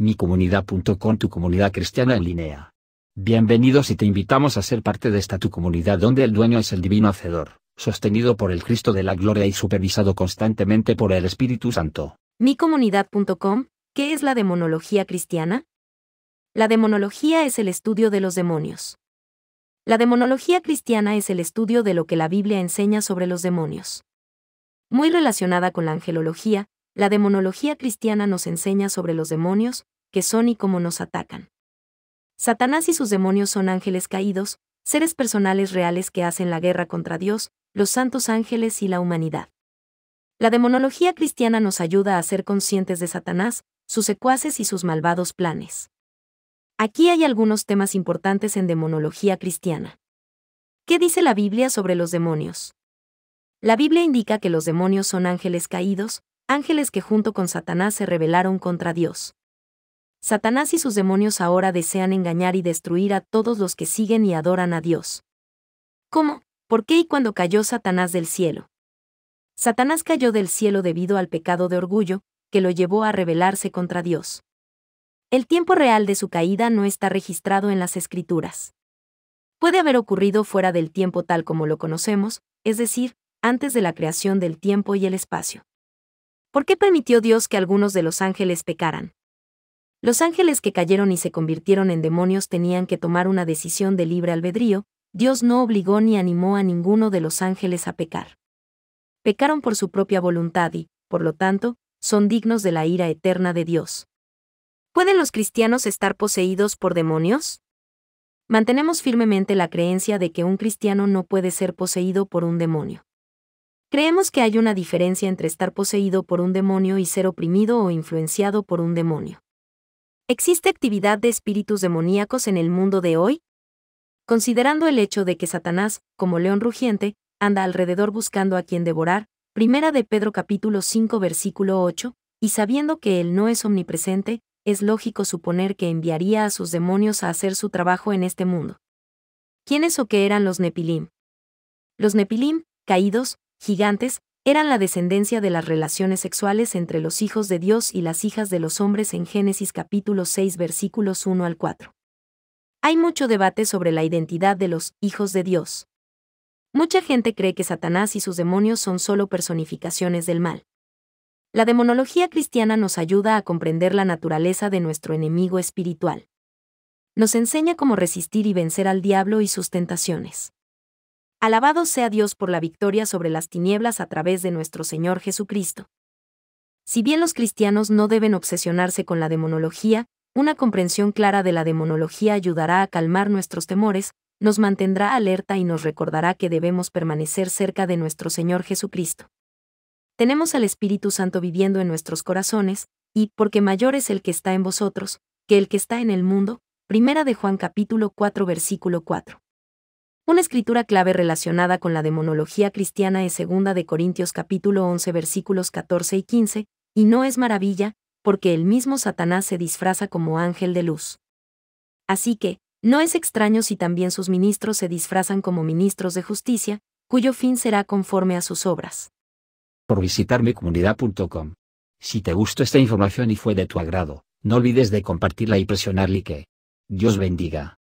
micomunidad.com tu comunidad cristiana en línea. Bienvenidos y te invitamos a ser parte de esta tu comunidad donde el dueño es el divino hacedor, sostenido por el Cristo de la gloria y supervisado constantemente por el Espíritu Santo. Micomunidad.com, ¿qué es la demonología cristiana? La demonología es el estudio de los demonios. La demonología cristiana es el estudio de lo que la Biblia enseña sobre los demonios. Muy relacionada con la angelología, la demonología cristiana nos enseña sobre los demonios, que son y cómo nos atacan. Satanás y sus demonios son ángeles caídos, seres personales reales que hacen la guerra contra Dios, los santos ángeles y la humanidad. La demonología cristiana nos ayuda a ser conscientes de Satanás, sus secuaces y sus malvados planes. Aquí hay algunos temas importantes en demonología cristiana. ¿Qué dice la Biblia sobre los demonios? La Biblia indica que los demonios son ángeles caídos, ángeles que junto con Satanás se rebelaron contra Dios. Satanás y sus demonios ahora desean engañar y destruir a todos los que siguen y adoran a Dios. ¿Cómo? ¿Por qué y cuándo cayó Satanás del cielo? Satanás cayó del cielo debido al pecado de orgullo, que lo llevó a rebelarse contra Dios. El tiempo real de su caída no está registrado en las escrituras. Puede haber ocurrido fuera del tiempo tal como lo conocemos, es decir, antes de la creación del tiempo y el espacio. ¿Por qué permitió Dios que algunos de los ángeles pecaran? Los ángeles que cayeron y se convirtieron en demonios tenían que tomar una decisión de libre albedrío, Dios no obligó ni animó a ninguno de los ángeles a pecar. Pecaron por su propia voluntad y, por lo tanto, son dignos de la ira eterna de Dios. ¿Pueden los cristianos estar poseídos por demonios? Mantenemos firmemente la creencia de que un cristiano no puede ser poseído por un demonio. Creemos que hay una diferencia entre estar poseído por un demonio y ser oprimido o influenciado por un demonio. ¿Existe actividad de espíritus demoníacos en el mundo de hoy? Considerando el hecho de que Satanás, como león rugiente, anda alrededor buscando a quien devorar, primera de Pedro capítulo 5 versículo 8, y sabiendo que él no es omnipresente, es lógico suponer que enviaría a sus demonios a hacer su trabajo en este mundo. ¿Quiénes o qué eran los Nepilim? Los Nepilim, caídos, gigantes, eran la descendencia de las relaciones sexuales entre los hijos de Dios y las hijas de los hombres en Génesis capítulo 6 versículos 1 al 4. Hay mucho debate sobre la identidad de los hijos de Dios. Mucha gente cree que Satanás y sus demonios son solo personificaciones del mal. La demonología cristiana nos ayuda a comprender la naturaleza de nuestro enemigo espiritual. Nos enseña cómo resistir y vencer al diablo y sus tentaciones. Alabado sea Dios por la victoria sobre las tinieblas a través de nuestro Señor Jesucristo. Si bien los cristianos no deben obsesionarse con la demonología, una comprensión clara de la demonología ayudará a calmar nuestros temores, nos mantendrá alerta y nos recordará que debemos permanecer cerca de nuestro Señor Jesucristo. Tenemos al Espíritu Santo viviendo en nuestros corazones, y, porque mayor es el que está en vosotros, que el que está en el mundo, primera de Juan capítulo 4 versículo 4 una escritura clave relacionada con la demonología cristiana es 2 de Corintios capítulo 11 versículos 14 y 15, y no es maravilla, porque el mismo Satanás se disfraza como ángel de luz. Así que, no es extraño si también sus ministros se disfrazan como ministros de justicia, cuyo fin será conforme a sus obras. Por visitar comunidad.com. Si te gustó esta información y fue de tu agrado, no olvides de compartirla y presionar like. Dios bendiga.